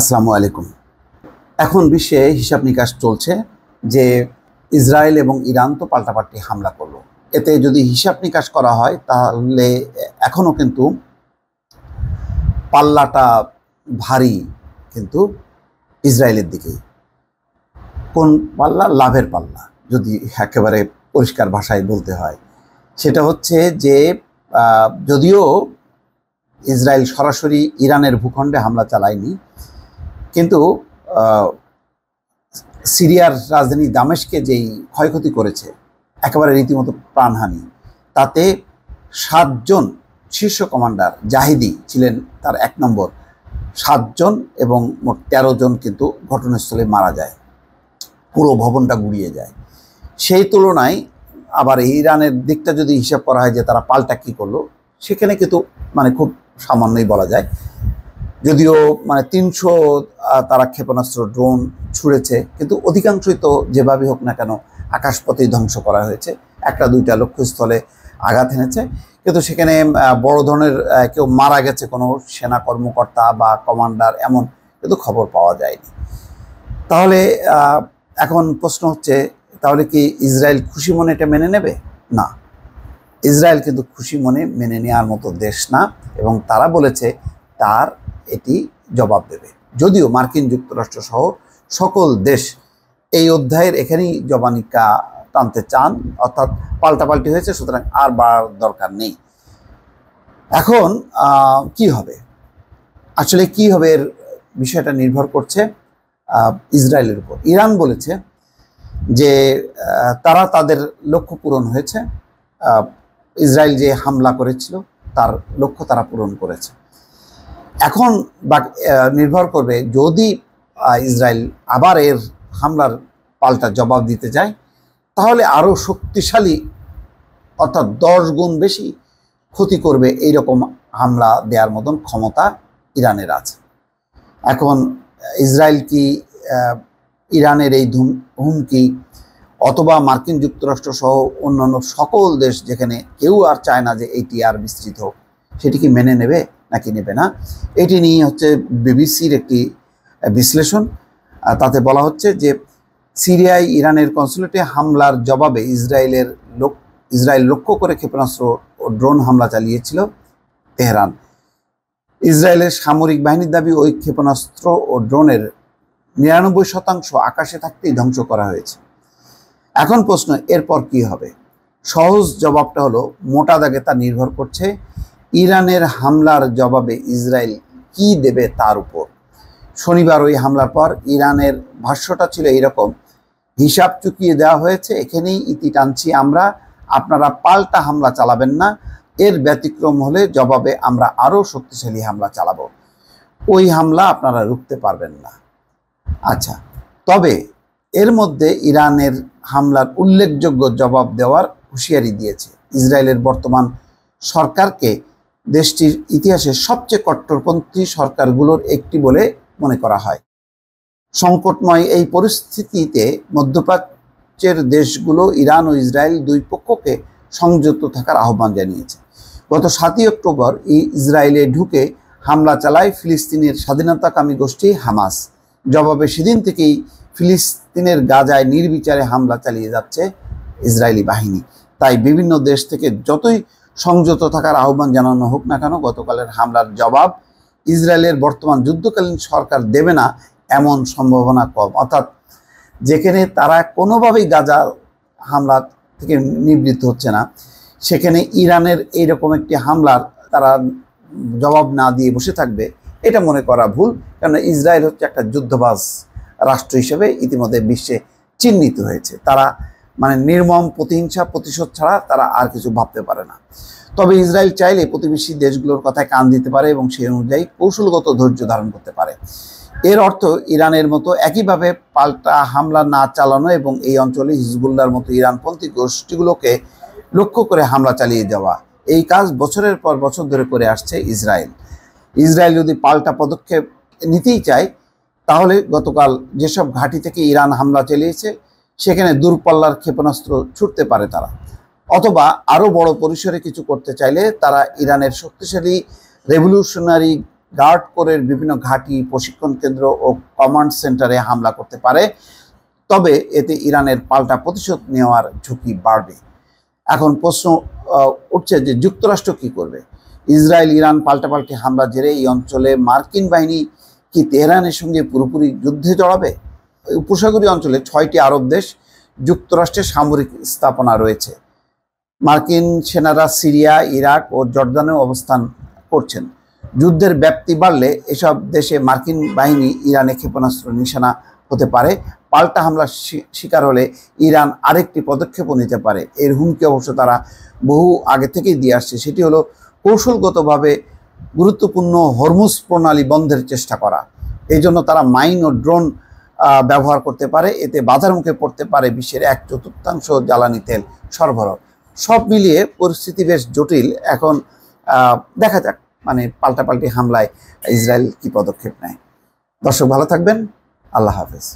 আসসালামু আলাইকুম এখন বিশ্বে হিসাব নিকাশ চলছে যে ইসরায়েল এবং ইরান তো পাল্টাপাল্টি হামলা করলো এতে যদি হিসাব নিকাশ করা হয় তাহলে এখনও কিন্তু পাল্লাটা ভারী কিন্তু ইসরায়েলের দিকেই কোন পাল্লা লাভের পাল্লা যদি একেবারে পরিষ্কার ভাষায় বলতে হয় সেটা হচ্ছে যে যদিও ইসরায়েল সরাসরি ইরানের ভূখণ্ডে হামলা চালায়নি কিন্তু সিরিয়ার রাজধানী দামেশকে যেই ক্ষয়ক্ষতি করেছে একেবারে রীতিমতো প্রাণহানি তাতে সাতজন শীর্ষ কমান্ডার জাহিদি ছিলেন তার এক নম্বর সাতজন এবং মোট তেরো জন কিন্তু ঘটনাস্থলে মারা যায় পুরো ভবনটা গুড়িয়ে যায় সেই তুলনায় আবার ইরানের দিকটা যদি হিসাব করা হয় যে তারা পাল্টা কী করলো সেখানে কিন্তু মানে খুব সামান্যই বলা যায় যদিও মানে তিনশো তারা ক্ষেপণাস্ত্র ড্রোন ছুঁড়েছে কিন্তু অধিকাংশই তো যেভাবে হোক না কেন আকাশপথেই ধ্বংস করা হয়েছে একটা দুইটা লক্ষ্যস্থলে আঘাত এনেছে কিন্তু সেখানে বড় ধরনের কেউ মারা গেছে কোনো সেনা কর্মকর্তা বা কমান্ডার এমন কিন্তু খবর পাওয়া যায়নি তাহলে এখন প্রশ্ন হচ্ছে তাহলে কি ইসরায়েল খুশি মনে এটা মেনে নেবে না ইসরায়েল কিন্তু খুশি মনে মেনে নেওয়ার মতো দেশ না এবং তারা বলেছে তার এটি জবাব দেবে যদিও মার্কিন যুক্তরাষ্ট্র সহ সকল দেশ এই অধ্যায়ের এখানেই জবানিকা টানতে চান অর্থাৎ পাল্টাপাল্টি হয়েছে সুতরাং আর বাড়ার দরকার নেই এখন কি হবে আসলে কি হবে এর বিষয়টা নির্ভর করছে ইসরায়েলের উপর ইরান বলেছে যে তারা তাদের লক্ষ্য পূরণ হয়েছে ইসরায়েল যে হামলা করেছিল তার লক্ষ্য তারা পূরণ করেছে এখন বা নির্ভর করবে যদি ইসরায়েল আবার এর হামলার পাল্টা জবাব দিতে চায় তাহলে আরও শক্তিশালী অর্থাৎ দশ গুণ বেশি ক্ষতি করবে এই রকম হামলা দেওয়ার মতন ক্ষমতা ইরানের আছে এখন ইসরায়েল কি ইরানের এই ধুম হুমকি অথবা মার্কিন যুক্তরাষ্ট্র সহ অন্যান্য সকল দেশ যেখানে কেউ আর চায় না যে এটি আর বিস্তৃত হোক সেটি কি মেনে নেবে নাকি নেবে না এটি নিয়ে হচ্ছে বিবিসির একটি বিশ্লেষণ তাতে বলা হচ্ছে যে সিরিয়ায় ইরানের কনসুলেটে হামলার জবাবে ইসরায়েলের লোক ইসরায়েল লক্ষ্য করে ক্ষেপণাস্ত্র ও ড্রোন হামলা চালিয়েছিল তেহরান ইসরায়েলের সামরিক বাহিনীর দাবি ওই ক্ষেপণাস্ত্র ও ড্রোনের নিরানব্বই শতাংশ আকাশে থাকতেই ধ্বংস করা হয়েছে এখন প্রশ্ন এরপর কি হবে সহজ জবাবটা হলো মোটা দাগে তা নির্ভর করছে ইরানের হামলার জবাবে ইসরায়েল কি দেবে তার উপর শনিবার ওই হামলার পর ইরানের ভাষ্যটা ছিল এরকম হিসাব চুকিয়ে দেওয়া হয়েছে এখানেই ইতি টানছি আমরা আপনারা পাল্টা হামলা চালাবেন না এর ব্যতিক্রম হলে জবাবে আমরা আরও শক্তিশালী হামলা চালাব ওই হামলা আপনারা রুখতে পারবেন না আচ্ছা তবে এর মধ্যে ইরানের হামলার উল্লেখযোগ্য জবাব দেওয়ার হুঁশিয়ারি দিয়েছে ইসরায়েলের বর্তমান সরকারকে দেশটির ইতিহাসে সবচেয়ে কট্টরপন্থী সরকারগুলোর একটি বলে মনে করা হয় সংকটময় এই পরিস্থিতিতে মধ্যপ্রাচ্যের দেশগুলো ইরান ও ইসরায়েল দুই পক্ষকে সংযুক্ত থাকার আহ্বান জানিয়েছে গত সাতই অক্টোবর ইসরায়েলে ঢুকে হামলা চালায় ফিলিস্তিনের স্বাধীনতাকামী গোষ্ঠী হামাস জবাবে সেদিন থেকেই ফিলিস্তিনের গাজায় নির্বিচারে হামলা চালিয়ে যাচ্ছে ইসরায়েলি বাহিনী তাই বিভিন্ন দেশ থেকে যতই সংযত থাকার আহ্বান জানানো হোক না কেন গতকালের হামলার জবাব ইসরায়েলের বর্তমান যুদ্ধকালীন সরকার দেবে না এমন সম্ভাবনা কম অর্থাৎ যেখানে তারা কোনোভাবেই গাজা হামলা থেকে নিবৃত্ত হচ্ছে না সেখানে ইরানের এইরকম একটি হামলার তারা জবাব না দিয়ে বসে থাকবে এটা মনে করা ভুল কেন ইসরায়েল হচ্ছে একটা যুদ্ধবাজ রাষ্ট্র হিসেবে ইতিমধ্যে বিশ্বে চিহ্নিত হয়েছে তারা মানে নির্মম প্রতিহিংসা প্রতিশোধ ছাড়া তারা আর কিছু ভাবতে পারে না তবে ইসরায়েল চাইলে প্রতিবেশী দেশগুলোর কথায় কান দিতে পারে এবং সেই অনুযায়ী কৌশলগত ধৈর্য ধারণ করতে পারে এর অর্থ ইরানের মতো একইভাবে পাল্টা হামলা না চালানো এবং এই অঞ্চলে হিজবুল্লার মতো ইরানপন্থী গোষ্ঠীগুলোকে লক্ষ্য করে হামলা চালিয়ে যাওয়া এই কাজ বছরের পর বছর ধরে করে আসছে ইসরায়েল ইসরায়েল যদি পাল্টা পদক্ষেপ নিতেই চায় তাহলে গতকাল যেসব ঘাঁটি থেকে ইরান হামলা চালিয়েছে সেখানে দূরপাল্লার ক্ষেপণাস্ত্র ছুটতে পারে তারা অথবা আরও বড় পরিসরে কিছু করতে চাইলে তারা ইরানের শক্তিশালী রেভলিউশনারি গার্ড কোরের বিভিন্ন ঘাঁটি প্রশিক্ষণ কেন্দ্র ও কমান্ড সেন্টারে হামলা করতে পারে তবে এতে ইরানের পাল্টা প্রতিশোধ নেওয়ার ঝুঁকি বাড়বে এখন প্রশ্ন উঠছে যে যুক্তরাষ্ট্র কি করবে ইসরায়েল ইরান পাল্টাপাল্টি হামলা জেরে এই অঞ্চলে মার্কিন বাহিনী কি তেহরানের সঙ্গে পুরোপুরি যুদ্ধে জড়াবে উপসাগরীয় অঞ্চলে ছয়টি আরব দেশ যুক্তরাষ্ট্রের সামরিক স্থাপনা রয়েছে মার্কিন সেনারা সিরিয়া ইরাক ও জর্দানে অবস্থান করছেন যুদ্ধের ব্যাপ্তি বাড়লে এসব দেশে মার্কিন বাহিনী ইরানে ক্ষেপণাস্ত্র নিশানা হতে পারে পাল্টা হামলা শিকার হলে ইরান আরেকটি পদক্ষেপও নিতে পারে এর হুমকি অবশ্য তারা বহু আগে থেকেই দিয়ে আসছে সেটি হলো কৌশলগতভাবে গুরুত্বপূর্ণ হরমুজ প্রণালী বন্ধের চেষ্টা করা এই জন্য তারা মাইন ও ড্রোন ব্যবহার করতে পারে এতে বাজার মুখে পড়তে পারে বিশ্বের এক চতুর্থাংশ জ্বালানি তেল সরবরাহ সব মিলিয়ে পরিস্থিতি বেশ জটিল এখন দেখা যাক মানে পাল্টাপাল্টি হামলায় ইসরায়েল কি পদক্ষেপ নেয় দর্শক ভালো থাকবেন আল্লাহ হাফেজ